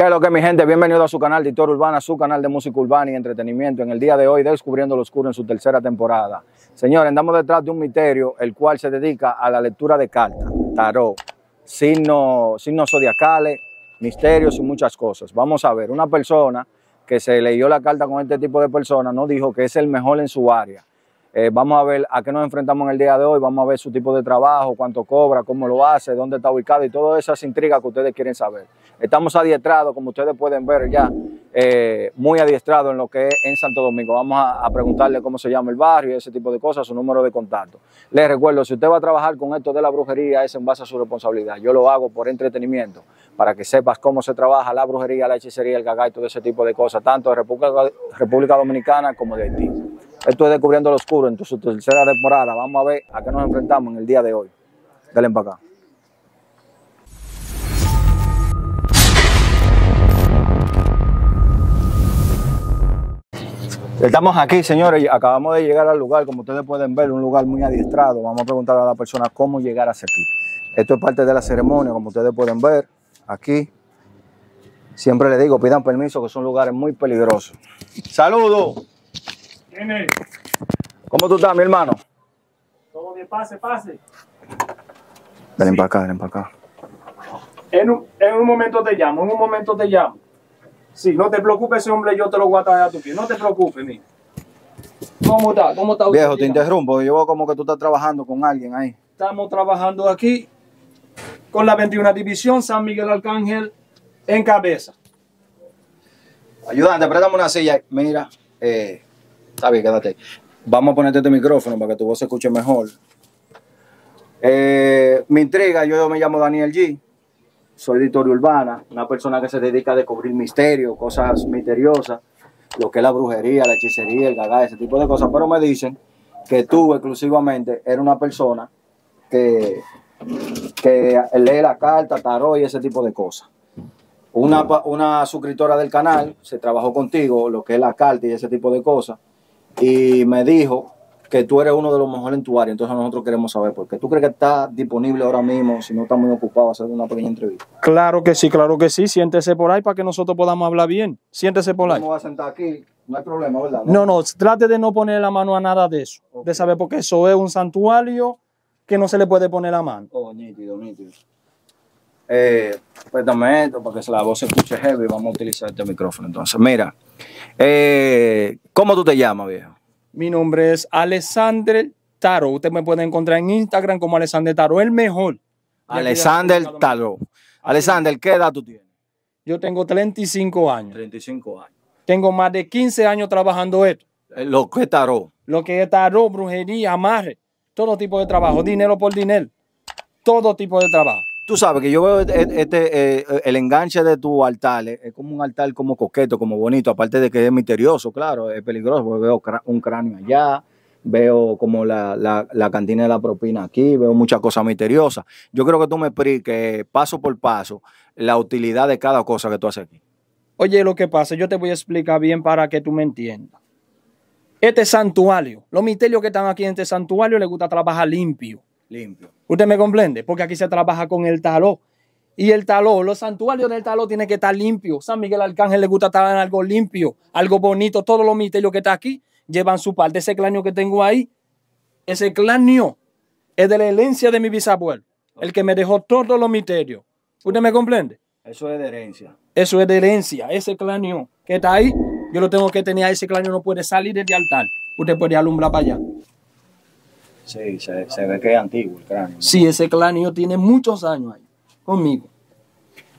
¿Qué es lo que mi gente? Bienvenido a su canal de Urbana, su canal de música urbana y entretenimiento. En el día de hoy, Descubriendo lo Oscuro en su tercera temporada. Señores, andamos detrás de un misterio, el cual se dedica a la lectura de cartas, tarot, signos, signos zodiacales, misterios y muchas cosas. Vamos a ver, una persona que se leyó la carta con este tipo de personas nos dijo que es el mejor en su área. Eh, vamos a ver a qué nos enfrentamos en el día de hoy, vamos a ver su tipo de trabajo, cuánto cobra, cómo lo hace, dónde está ubicado y todas esas intrigas que ustedes quieren saber. Estamos adiestrados, como ustedes pueden ver ya, eh, muy adiestrados en lo que es en Santo Domingo. Vamos a, preguntarle cómo se llama el barrio, y ese tipo de cosas, su número de contacto. Les recuerdo, si usted va a trabajar con esto de la brujería, es en base a su responsabilidad. Yo lo hago por entretenimiento, para que sepas cómo se trabaja la brujería, la hechicería, el y todo ese tipo de cosas, tanto de República, República Dominicana como de Haití. Esto es Descubriendo lo Oscuro, en su tercera temporada. Vamos a ver a qué nos enfrentamos en el día de hoy. Dale para acá. Estamos aquí, señores, acabamos de llegar al lugar, como ustedes pueden ver, un lugar muy adiestrado. Vamos a preguntar a la persona cómo llegar hacia aquí. Esto es parte de la ceremonia, como ustedes pueden ver, aquí. Siempre les digo, pidan permiso, que son lugares muy peligrosos. ¡Saludos! ¿Cómo tú estás, mi hermano? Todo bien, pase, pase. Ven para acá, ven para acá. En un, momento te llamo, en un momento te llamo. Sí, no te preocupes, hombre, yo te lo voy a traer a tu pie. No te preocupes, mi. ¿Cómo está? ¿Cómo está Viejo, te interrumpo. Yo veo como que tú estás trabajando con alguien ahí. Estamos trabajando aquí con la 21 División San Miguel Arcángel en cabeza. Ayudante, préstame una silla. Mira, eh, Está bien, quédate Vamos a ponerte este micrófono para que tu voz se escuche mejor. Eh, me intriga, yo me llamo Daniel G. Soy editor urbana, una persona que se dedica a descubrir misterios, cosas misteriosas, lo que es la brujería, la hechicería, el gaga, ese tipo de cosas. Pero me dicen que tú exclusivamente eres una persona que, que lee la carta, tarot y ese tipo de cosas. una suscriptora del canal se trabajó contigo, lo que es la carta y ese tipo de cosas y me dijo que tú eres uno de los mejores en tu área, entonces nosotros queremos saber por qué. ¿Tú crees que está disponible ahora mismo, si no está muy ocupado, hacer una pequeña entrevista? Claro que sí, claro que sí. Siéntese por ahí para que nosotros podamos hablar bien. Siéntese por ahí. a sentar aquí, no hay problema, ¿verdad? No, no, trate de no poner la mano a nada de eso, de saber porque eso es un santuario que no se le puede poner la mano. Oh, nítido, nítido. Eh, pues esto para que la voz se escuche heavy. Vamos a utilizar este micrófono. Entonces, mira, eh, ¿Cómo tú te llamas, viejo? Mi nombre es Alexander Taro. Usted me puede encontrar en Instagram como Alexander Taro, el mejor. Alexander Taro. Alexander, ¿qué edad tú tienes? Yo tengo 35 años. 35 años. Tengo más de 15 años trabajando esto. Eh, lo que es tarot. Lo que es tarot, brujería, amarre, todo tipo de trabajo, dinero por dinero, todo tipo de trabajo. Tú sabes que yo veo e-, e-, este, eh, eh, el enganche de tu altar, eh, es como un altar como coqueto, como bonito, aparte de que es misterioso, claro, es peligroso, veo un cráneo allá, veo como la, la cantina de la propina aquí, veo muchas cosas misteriosas. Yo creo que tú me expliques paso por paso la utilidad de cada cosa que tú haces aquí. Oye, lo que pasa, yo te voy a explicar bien para que tú me entiendas. Este santuario, los misterios que están aquí en este santuario, les gusta trabajar limpio limpio. ¿Usted me comprende? Porque aquí se trabaja con el talón. Y el talón, los santuarios del talón tienen que estar limpios. San Miguel Arcángel le gusta estar en algo limpio, algo bonito. Todos los misterios que están aquí llevan su parte. Ese cráneo que tengo ahí, ese clanio es de la herencia de mi bisabuelo, el que me dejó todos los misterios. ¿Usted me comprende? Eso es de herencia. Eso es de herencia. Ese cráneo que está ahí, yo lo tengo que tener. Ese cráneo no puede salir del este altar. Usted puede alumbrar para allá. Sí, se, ve que es antiguo el cráneo. Sí, ese cráneo tiene muchos años ahí conmigo.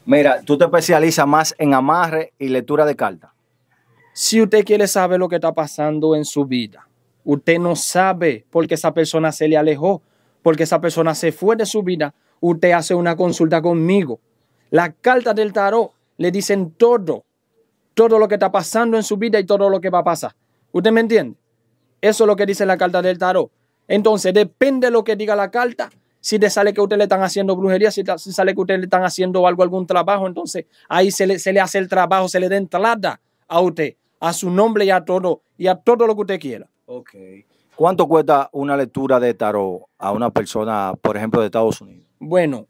Mira, tú te especializas más en amarre y lectura de cartas. Si usted quiere saber lo que está pasando en su vida, usted no sabe por qué esa persona se le alejó, porque esa persona se fue de su vida, usted hace una consulta conmigo. La carta del tarot le dicen todo, todo lo que está pasando en su vida y todo lo que va a pasar. ¿Usted me entiende? Eso es lo que dice la carta del tarot. Entonces, depende de lo que diga la carta. Si te sale que usted le están haciendo brujería, si, sale que usted le están haciendo algo, algún trabajo, entonces ahí se le, hace el trabajo, se le da entrada a usted, a su nombre y a todo, y a todo lo que usted quiera. Ok. ¿Cuánto cuesta una lectura de tarot a una persona, por ejemplo, de Estados Unidos? Bueno,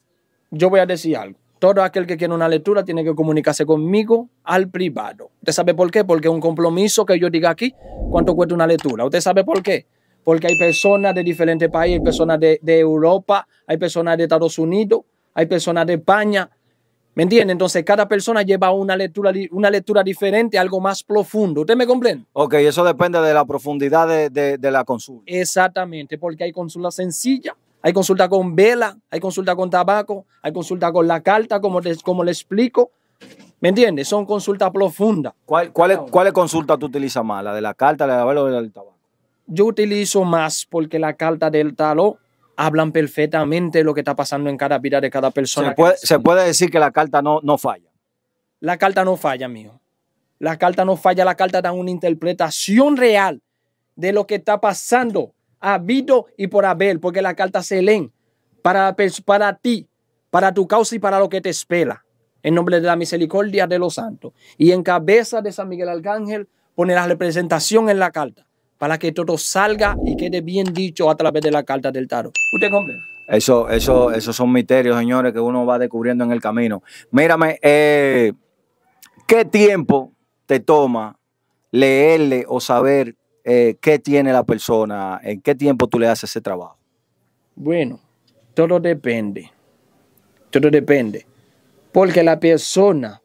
yo voy a decir algo. Todo aquel que quiera una lectura tiene que comunicarse conmigo al privado. ¿Usted sabe por qué? Porque es un compromiso que yo diga aquí cuánto cuesta una lectura. ¿Usted sabe por qué? porque hay personas de diferentes países, hay personas de, Europa, hay personas de Estados Unidos, hay personas de España. ¿Me entiendes? Entonces cada persona lleva una lectura, una lectura diferente, algo más profundo. ¿Usted me comprende? Ok, eso depende de la profundidad de, la consulta. Exactamente, porque hay consulta sencilla, hay consulta con vela, hay consulta con tabaco, hay consulta con la carta, como, como le explico. ¿Me entiendes? Son consultas profundas. ¿Cuál, cuál, ¿Cuál consulta tú utilizas más? ¿La de la carta, la de la vela o la del tabaco? yo utilizo más porque la carta del talo hablan perfectamente lo que está pasando en cada vida de cada persona. Se puede, decir que la carta no, no falla. La carta no falla, mío. La carta no falla, la carta da una interpretación real de lo que está pasando, habido y por haber, porque la carta se leen para, para ti, para tu causa y para lo que te espera. En nombre de la misericordia de los santos. Y en cabeza de San Miguel Arcángel pone la representación en la carta para que todo salga y quede bien dicho a través de la carta del tarot. ¿Usted comprende? Eso, eso, esos son misterios, señores, que uno va descubriendo en el camino. Mírame, eh, ¿qué tiempo te toma leerle o saber eh, qué tiene la persona? ¿En qué tiempo tú le haces ese trabajo? Bueno, todo depende. Todo depende. Porque la persona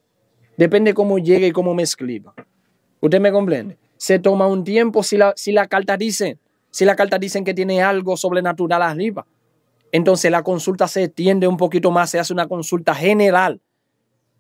depende cómo llegue y cómo me escriba. ¿Usted me comprende? se toma un tiempo si la, si la carta dice, si la carta dicen que tiene algo sobrenatural arriba. Entonces la consulta se extiende un poquito más, se hace una consulta general.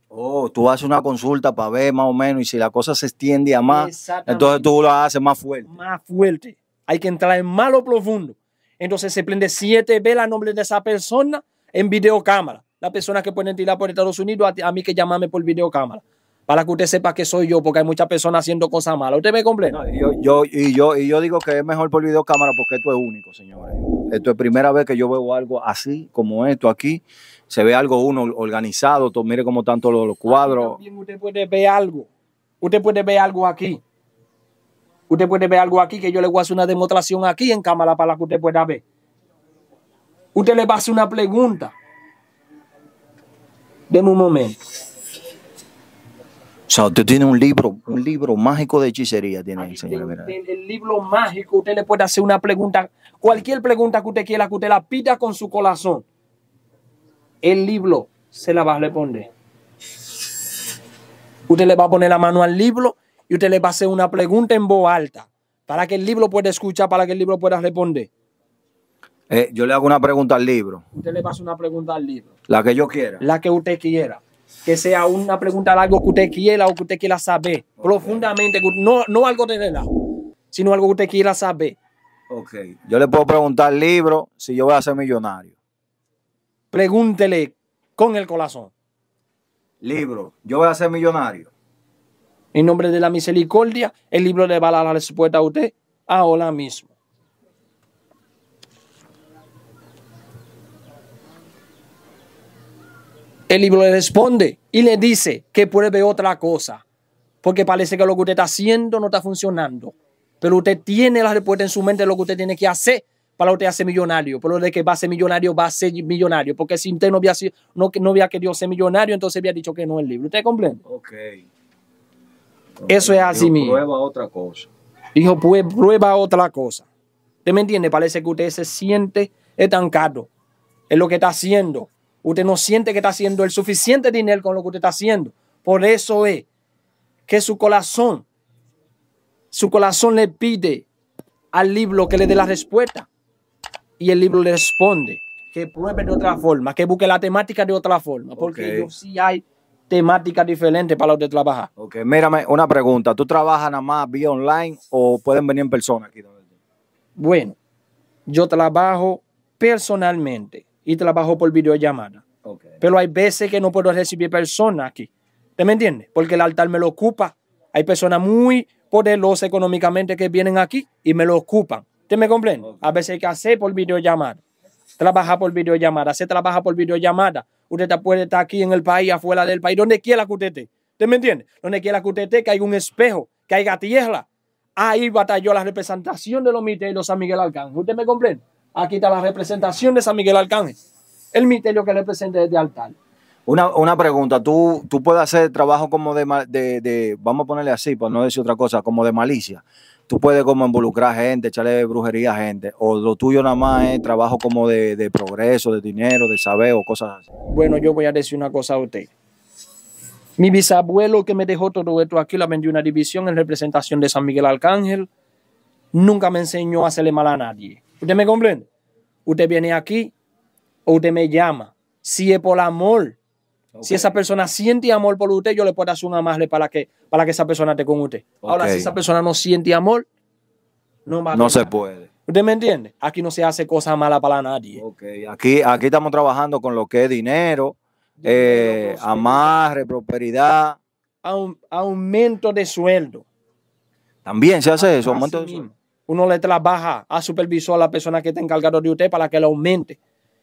Oh, tú haces una consulta para ver más o menos y si la cosa se extiende a más, entonces tú lo haces más fuerte. Más fuerte. Hay que entrar en malo profundo. Entonces se prende siete velas nombre de esa persona en videocámara. La persona que pueden tirar por Estados Unidos, a, mí que llamame por videocámara para que usted sepa que soy yo, porque hay muchas personas haciendo cosas malas. ¿Usted me comprende? yo, y, yo, y yo digo que es mejor por videocámara porque esto es único, señores. Esto es primera vez que yo veo algo así como esto aquí. Se ve algo uno organizado, mire cómo tanto los, los cuadros. usted puede ver algo. Usted puede ver algo aquí. Usted puede ver algo aquí que yo le voy a hacer una demostración aquí en cámara para que usted pueda ver. Usted le va a hacer una pregunta. Deme un momento sea, usted tiene un libro, un libro mágico de hechicería, tiene el señor. el libro mágico, usted le puede hacer una pregunta, cualquier pregunta que usted quiera, que usted la pida con su corazón. El libro se la va a responder. Usted le va a poner la mano al libro y usted le va a hacer una pregunta en voz alta para que el libro pueda escuchar, para que el libro pueda responder. Eh, yo le hago una pregunta al libro. Usted le pasa una pregunta al libro. La que yo quiera. La que usted quiera que sea una pregunta de algo que usted quiera o que usted quiera saber profundamente, no, no algo de relajo, sino algo que usted quiera saber. Ok, yo le puedo preguntar libro si yo voy a ser millonario. Pregúntele con el corazón. Libro, yo voy a ser millonario. En nombre de la misericordia, el libro le va a dar la respuesta a usted ahora mismo. El libro le responde y le dice que pruebe otra cosa, porque parece que lo que usted está haciendo no está funcionando. Pero usted tiene la respuesta en su mente de lo que usted tiene que hacer para usted hacer millonario. Pero de que va a ser millonario, va a ser millonario. Porque si usted no había, no, no querido ser millonario, entonces había dicho que no el libro. ¿Usted comprende? Ok. Eso es así mismo. Prueba otra cosa. Dijo, pues, prueba otra cosa. ¿Usted me entiende? Parece que usted se siente estancado en lo que está haciendo Usted no siente que está haciendo el suficiente dinero con lo que usted está haciendo. Por eso es que su corazón, su corazón le pide al libro que le dé la respuesta. Y el libro le responde que pruebe de otra forma, que busque la temática de otra forma, porque yo sí hay temáticas diferentes para los de trabajar. Ok, mírame, una pregunta. ¿Tú trabajas nada más vía online o pueden venir en persona aquí? Bueno, yo trabajo personalmente y trabajo por videollamada. Pero hay veces que no puedo recibir personas aquí. ¿Te me entiendes? Porque el altar me lo ocupa. Hay personas muy poderosas económicamente que vienen aquí y me lo ocupan. ¿Te me comprende? A veces hay que hacer por videollamada. trabaja por videollamada. Se trabaja por videollamada. Usted puede estar aquí en el país, afuera del país, donde quiera que usted esté. ¿Te me entiende? Donde quiera que usted esté, que hay un espejo, que haya tierra. Ahí batalló la representación de los mites y los San Miguel Arcángel, ¿Usted me comprende? Aquí está la representación de San Miguel Arcángel. El misterio que representa desde altar. Una, pregunta, ¿Tú, puedes hacer trabajo como de, de, vamos a ponerle así, para no decir otra cosa, como de malicia. Tú puedes como involucrar gente, echarle brujería a gente, o lo tuyo nada más es trabajo como de, de progreso, de dinero, de saber o cosas así. Bueno, yo voy a decir una cosa a usted. Mi bisabuelo que me dejó todo esto aquí, la vendió una división en representación de San Miguel Arcángel, nunca me enseñó a hacerle mal a nadie. ¿Usted me comprende? Usted viene aquí o usted me llama. Si es por amor, Si esa persona siente amor por usted, yo le puedo hacer un amarle para que, para que esa persona esté con usted. Ahora, si esa persona no siente amor, no va No se puede. ¿Usted me entiende? Aquí no se hace cosa mala para nadie. Aquí, aquí estamos trabajando con lo que es dinero, eh, amarre, prosperidad. aumento de sueldo. También se hace eso, aumento de sueldo. Uno le trabaja a supervisor a la persona que está encargado de usted para que lo aumente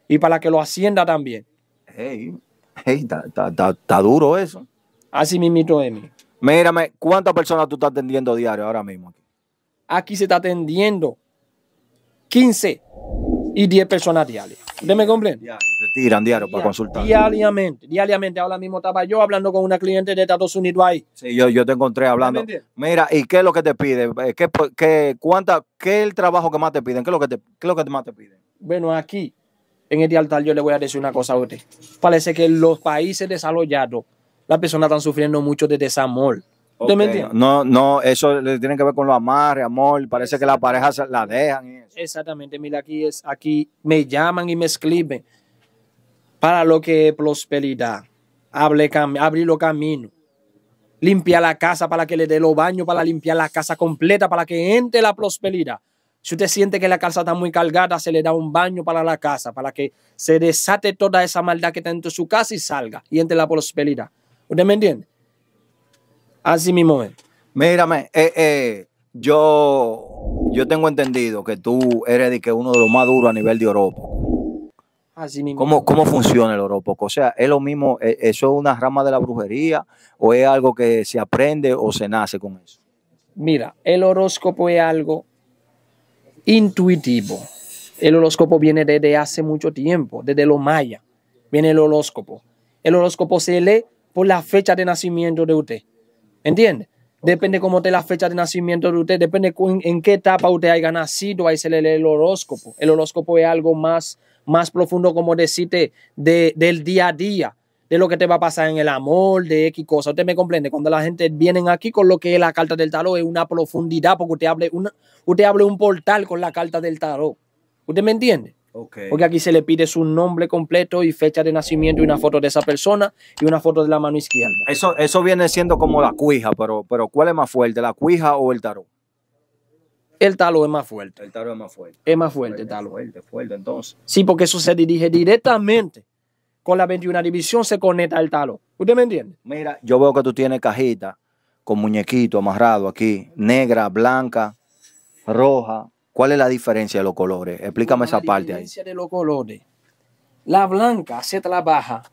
y para que lo ascienda también. Hey, hey, está duro eso. Así mismo, Emi. Mírame, ¿cuántas personas tú estás atendiendo diario ahora mismo? Aquí se está atendiendo 15 y 10 personas diarias déme me tiran diario para consultar. Diariamente, diariamente. Ahora mismo estaba yo hablando con una cliente de Estados Unidos ahí. Sí, yo, yo te encontré hablando. Mira, ¿y qué es lo que te pide? Eh, pues, ¿Qué, cuánta, ¿Qué es el trabajo que más te piden? ¿Qué lo que, qué es lo que más te piden? Bueno, aquí, en este altar, yo le voy a decir una cosa a usted. Parece que en los países desarrollados, las personas están sufriendo mucho de desamor. No, no, eso tiene que ver con lo amarre, amor. Parece que la pareja la dejan. Exactamente, mira, aquí es, aquí me llaman y me escriben para lo que es prosperidad. Hable, abrir los caminos. Limpiar la casa para que le dé los baños, para limpiar la casa completa, para que entre la prosperidad. Si usted siente que la casa está muy cargada, se le da un baño para la casa, para que se desate toda esa maldad que está dentro de su casa y salga y entre la prosperidad. ¿Usted me entiende? Así mismo es. Mírame, eh, eh, yo, tengo entendido que tú eres de que uno de los más duros a nivel de Oropo. Así mismo. ¿Cómo, funciona el orópoco? O sea, ¿es lo mismo, eh, eso es una rama de la brujería o es algo que se aprende o se nace con eso? Mira, el horóscopo es algo intuitivo. El horóscopo viene desde hace mucho tiempo, desde los mayas. Viene el horóscopo. El horóscopo se lee por la fecha de nacimiento de usted. ¿Entiendes? Depende cómo te la fecha de nacimiento de usted, depende en, qué etapa usted haya nacido, ahí se le lee el horóscopo. El horóscopo es algo más, más profundo, como decirte, de, del día a día, de lo que te va a pasar en el amor, de X cosa. Usted me comprende, cuando la gente viene aquí con lo que es la carta del tarot, es una profundidad, porque usted habla usted abre un portal con la carta del tarot. ¿Usted me entiende? Porque aquí se le pide su nombre completo y fecha de nacimiento y una foto de esa persona y una foto de la mano izquierda. Eso, eso viene siendo como la cuija, pero, pero ¿cuál es más fuerte, la cuija o el tarot? El talo es más fuerte. El talo es más fuerte. Es más fuerte, el entonces. Sí, porque eso se dirige directamente con la 21 división, se conecta el talo. ¿Usted me entiende? Mira, yo veo que tú tienes cajita con muñequito amarrado aquí, negra, blanca, roja, ¿Cuál es la diferencia de los colores? Explícame esa parte La diferencia de los colores. La blanca se trabaja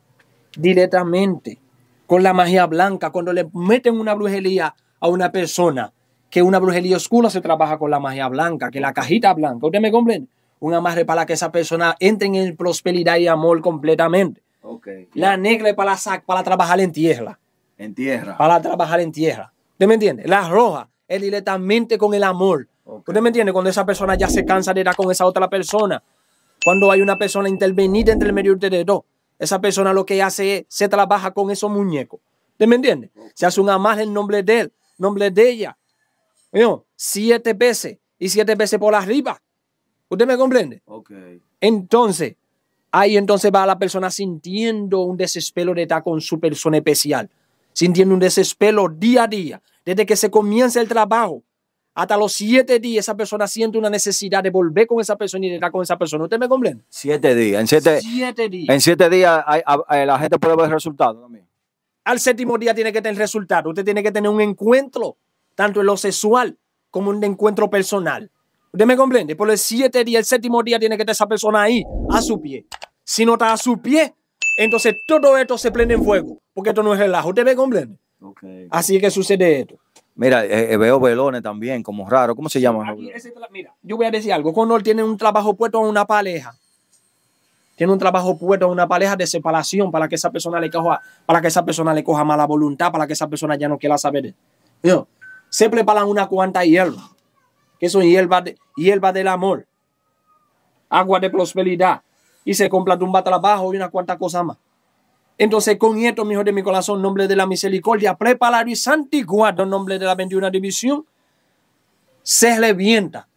directamente con la magia blanca. Cuando le meten una brujería a una persona, que una brujería oscura se trabaja con la magia blanca, que la cajita blanca. ¿Usted me comprende? Un amarre para que esa persona entre en prosperidad y amor completamente. la negra es para, para trabajar en tierra. En tierra. Para trabajar en tierra. ¿Usted me entiende? La roja es directamente con el amor ¿Usted me entiende? Cuando esa persona ya se cansa de ir con esa otra persona, cuando hay una persona intervenida entre el medio de dos, esa persona lo que hace es se trabaja con esos muñecos. ¿Usted me entiende? Se hace un más en nombre de él, nombre de ella. Siete veces y siete veces por arriba. ¿Usted me comprende? Entonces, ahí entonces va la persona sintiendo un desespero de estar con su persona especial, sintiendo un desespero día a día, desde que se comienza el trabajo hasta los siete días esa persona siente una necesidad de volver con esa persona y estar con esa persona. ¿Usted me comprende? Siete días. En siete, días. En siete días la gente puede ver resultados también. Al séptimo día tiene que tener resultados. Usted tiene que tener un encuentro, tanto en lo sexual como un encuentro personal. ¿Usted me comprende? Por los siete días, el séptimo día tiene que estar esa persona ahí, a su pie. Si no está a su pie, entonces todo esto se prende en fuego, porque esto no es relajo. ¿Usted me comprende? Okay. Así que sucede esto. Mira, eh, eh, veo velones también, como raro. ¿Cómo se llama? mira, yo voy a decir algo. Conor tiene un trabajo puesto en una pareja. Tiene un trabajo puesto en una pareja de separación para que esa persona le coja, para que esa persona le coja mala voluntad, para que esa persona ya no quiera saber. se preparan una cuanta hierba, que son hierbas de, hierba del amor, agua de prosperidad, y se compra un trabajo y una cuanta cosa más. Entonces, con esto, mi hijo de mi corazón, nombre de la misericordia, preparar y en nombre de la 21 división, se revienta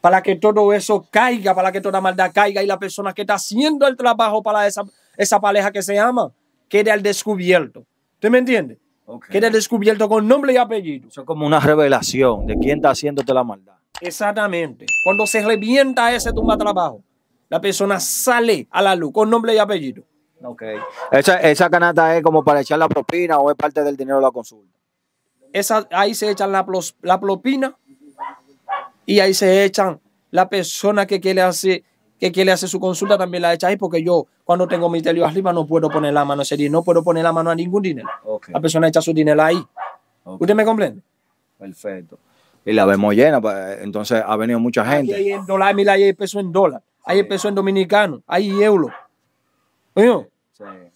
para que todo eso caiga, para que toda maldad caiga y la persona que está haciendo el trabajo para esa, esa pareja que se ama quede al descubierto. ¿Usted me entiende? Okay. Quede al descubierto con nombre y apellido. Eso es como una revelación de quién está haciéndote la maldad. Exactamente. Cuando se revienta ese tumba trabajo, la persona sale a la luz con nombre y apellido. Ok. ¿Esa, esa canasta es como para echar la propina o es parte del dinero de la consulta? Esa, ahí se echan la, propina y ahí se echan la persona que quiere hacer que quiere su consulta también la echa ahí porque yo cuando tengo mi telio arriba no puedo poner la mano ese dinero, no puedo poner la mano a ningún dinero la persona echa su dinero ahí usted me comprende perfecto y la vemos llena pues, entonces ha venido mucha gente hay en dólar hay peso en dólar hay peso en dominicano hay euros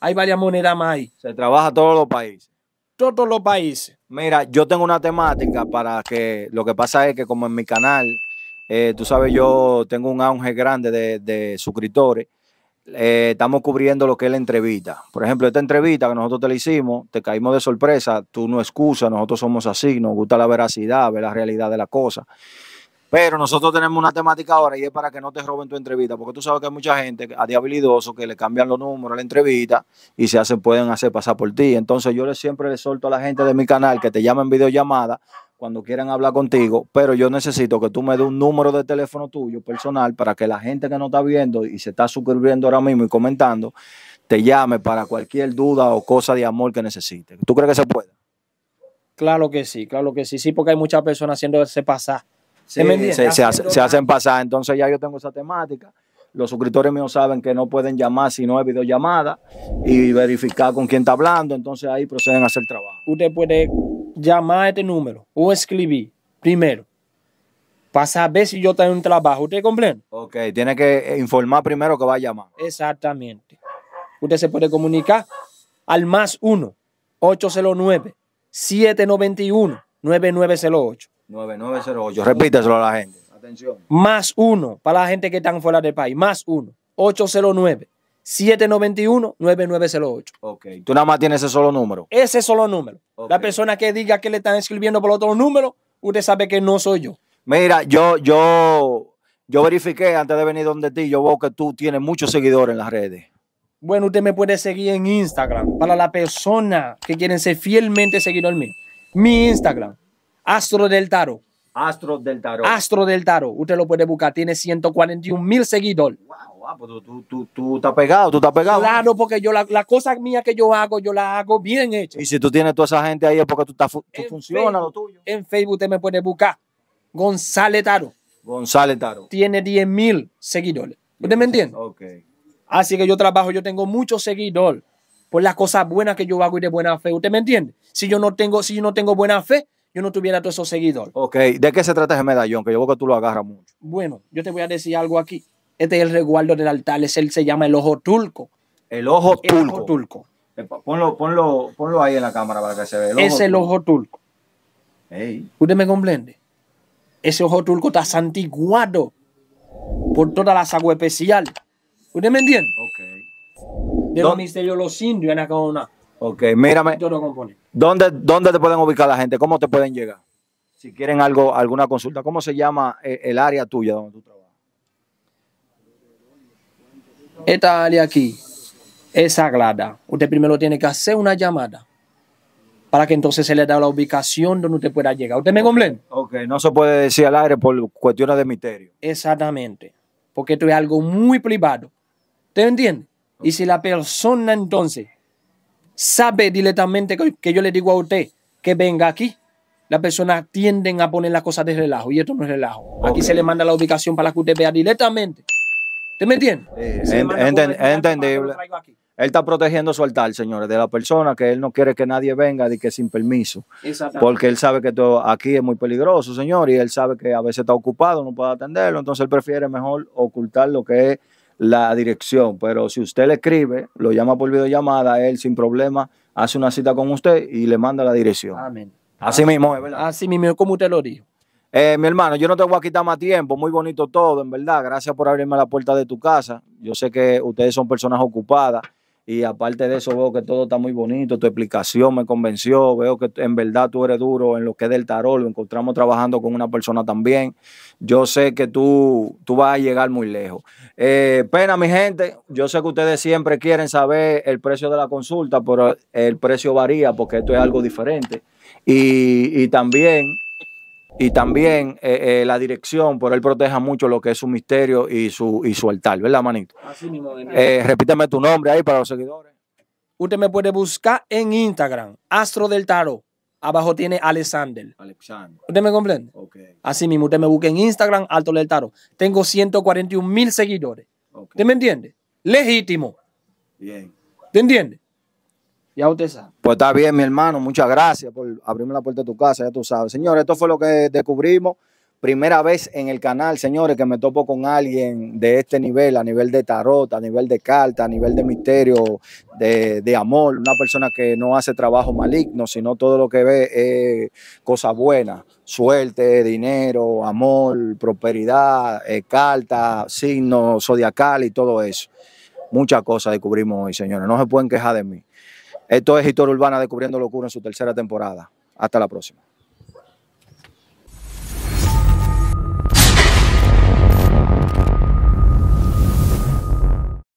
hay varias monedas más ahí. Se trabaja todos los países. Todos los países. Mira, yo tengo una temática para que lo que pasa es que como en mi canal, eh, tú sabes, yo tengo un auge grande de, suscriptores. Eh, estamos cubriendo lo que es la entrevista. Por ejemplo, esta entrevista que nosotros te la hicimos, te caímos de sorpresa, tú no excusas, nosotros somos así, nos gusta la veracidad, ver la realidad de la cosa. Pero nosotros tenemos una temática ahora y es para que no te roben tu entrevista, porque tú sabes que hay mucha gente a que le cambian los números a la entrevista y se pueden hacer pasar por ti. Entonces yo siempre le solto a la gente de mi canal que te llamen videollamada cuando quieran hablar contigo, pero yo necesito que tú me des un número de teléfono tuyo personal para que la gente que no está viendo y se está suscribiendo ahora mismo y comentando, te llame para cualquier duda o cosa de amor que necesite. ¿Tú crees que se puede? Claro que sí, claro que sí, sí, porque hay muchas personas ese pasar se, hacen pasar. Entonces ya yo tengo esa temática. Los suscriptores míos saben que no pueden llamar si no es videollamada y verificar con quién está hablando. Entonces ahí proceden a hacer trabajo. Usted puede llamar a este número o escribir primero para saber si yo tengo un trabajo. ¿Usted comprende? Ok, tiene que informar primero que va a llamar. Exactamente. Usted se puede comunicar al más 1 809 791 9908. 9908. repíteselo a la gente. Atención. Más uno, para la gente que están fuera del país, más uno, 809. 791-9908. Ok. Tú nada más tienes ese solo número. Ese solo número. La persona que diga que le están escribiendo por otro número, usted sabe que no soy yo. Mira, yo, yo, yo verifiqué antes de venir donde ti, yo veo que tú tienes muchos seguidores en las redes. Bueno, usted me puede seguir en Instagram. Para la persona que quieren ser fielmente seguidor mío. Mi Instagram, Astro del Taro. Astro del Taro. Astro del Taro. Usted lo puede buscar. Tiene 141 mil seguidores. Wow, wow pues tú, tú, estás pegado, tú estás pegado. Claro, porque yo la, cosas cosa mía que yo hago, yo la hago bien hecha. Y si tú tienes toda esa gente ahí es porque tú, estás, tú funciona lo tuyo. En Facebook usted me puede buscar. González Taro. González Taro. Tiene 10 mil seguidores. ¿Usted me entiende? Ok. Así que yo trabajo, yo tengo muchos seguidores por las cosas buenas que yo hago y de buena fe. ¿Usted me entiende? Si yo no tengo, si yo no tengo buena fe, yo no tuviera todos esos seguidores. Ok, ¿de qué se trata ese medallón? Que yo veo que tú lo agarras mucho. Bueno, yo te voy a decir algo aquí. Este es el resguardo del altar, es él se llama el ojo turco. El ojo turco. ojo turco. Eh, ponlo, ahí en la cámara para que se vea. es el ojo turco. Ey. ¿Usted me comprende? Ese ojo turco está santiguado por toda la sagua especial. ¿Usted me entiende? Ok. De los misterios los indios en corona. Ok, mírame. ¿Dónde, te pueden ubicar la gente? ¿Cómo te pueden llegar? Si quieren algo, alguna consulta, ¿cómo se llama eh, el, área tuya donde tú trabajas? Esta área aquí es sagrada. Usted primero tiene que hacer una llamada para que entonces se le dé la ubicación donde usted pueda llegar. ¿Usted me comprende? Ok, no se puede decir al aire por cuestiones de misterio. Exactamente, porque esto es algo muy privado. ¿Te entiende? Y si la persona entonces sabe directamente que, yo le digo a usted que venga aquí. Las personas tienden a poner las cosas de relajo y esto no es relajo. Aquí se le manda la ubicación para que usted vea directamente. ¿Usted me entiende? entendible. Él está protegiendo su altar, señores, de la persona que él no quiere que nadie venga de que sin permiso. Porque él sabe que todo aquí es muy peligroso, señor, y él sabe que a veces está ocupado, no puede atenderlo, entonces él prefiere mejor ocultar lo que es la dirección, pero si usted le escribe, lo llama por videollamada, él sin problema hace una cita con usted y le manda la dirección. Amén. Así, mismo es, ¿verdad? Así mismo, como usted lo dijo. Eh, mi hermano, yo no te voy a quitar más tiempo, muy bonito todo, en verdad. Gracias por abrirme la puerta de tu casa. Yo sé que ustedes son personas ocupadas y aparte de eso, veo que todo está muy bonito. Tu explicación me convenció. Veo que en verdad tú eres duro en lo que es del tarot. Lo encontramos trabajando con una persona también. Yo sé que tú, tú vas a llegar muy lejos. Eh, pena, mi gente. Yo sé que ustedes siempre quieren saber el precio de la consulta, pero el precio varía porque esto es algo diferente. y también y también eh, eh, la dirección, por él proteja mucho lo que es su misterio y su, y su altar, ¿verdad, manito? Así eh, repíteme tu nombre ahí para los seguidores. Usted me puede buscar en Instagram, Astro del Tarot. Abajo tiene Alexander. ¿Usted me comprende? Así mismo, usted me busca en Instagram, Alto del Tarot. Tengo 141 mil seguidores. ¿Usted me entiende? Legítimo. Bien. ¿Te entiende? Ya usted sabe. Pues está bien, mi hermano. Muchas gracias por abrirme la puerta de tu casa, ya tú sabes. Señores, esto fue lo que descubrimos. Primera vez en el canal, señores, que me topo con alguien de este nivel, a nivel de tarot, a nivel de carta, a nivel de misterio, de, amor. Una persona que no hace trabajo maligno, sino todo lo que ve es cosas buenas, Suerte, dinero, amor, prosperidad, eh, carta, signo zodiacal y todo eso. Muchas cosas descubrimos hoy, señores. No se pueden quejar de mí. Esto es Historia Urbana Descubriendo Locura en su tercera temporada. Hasta la próxima.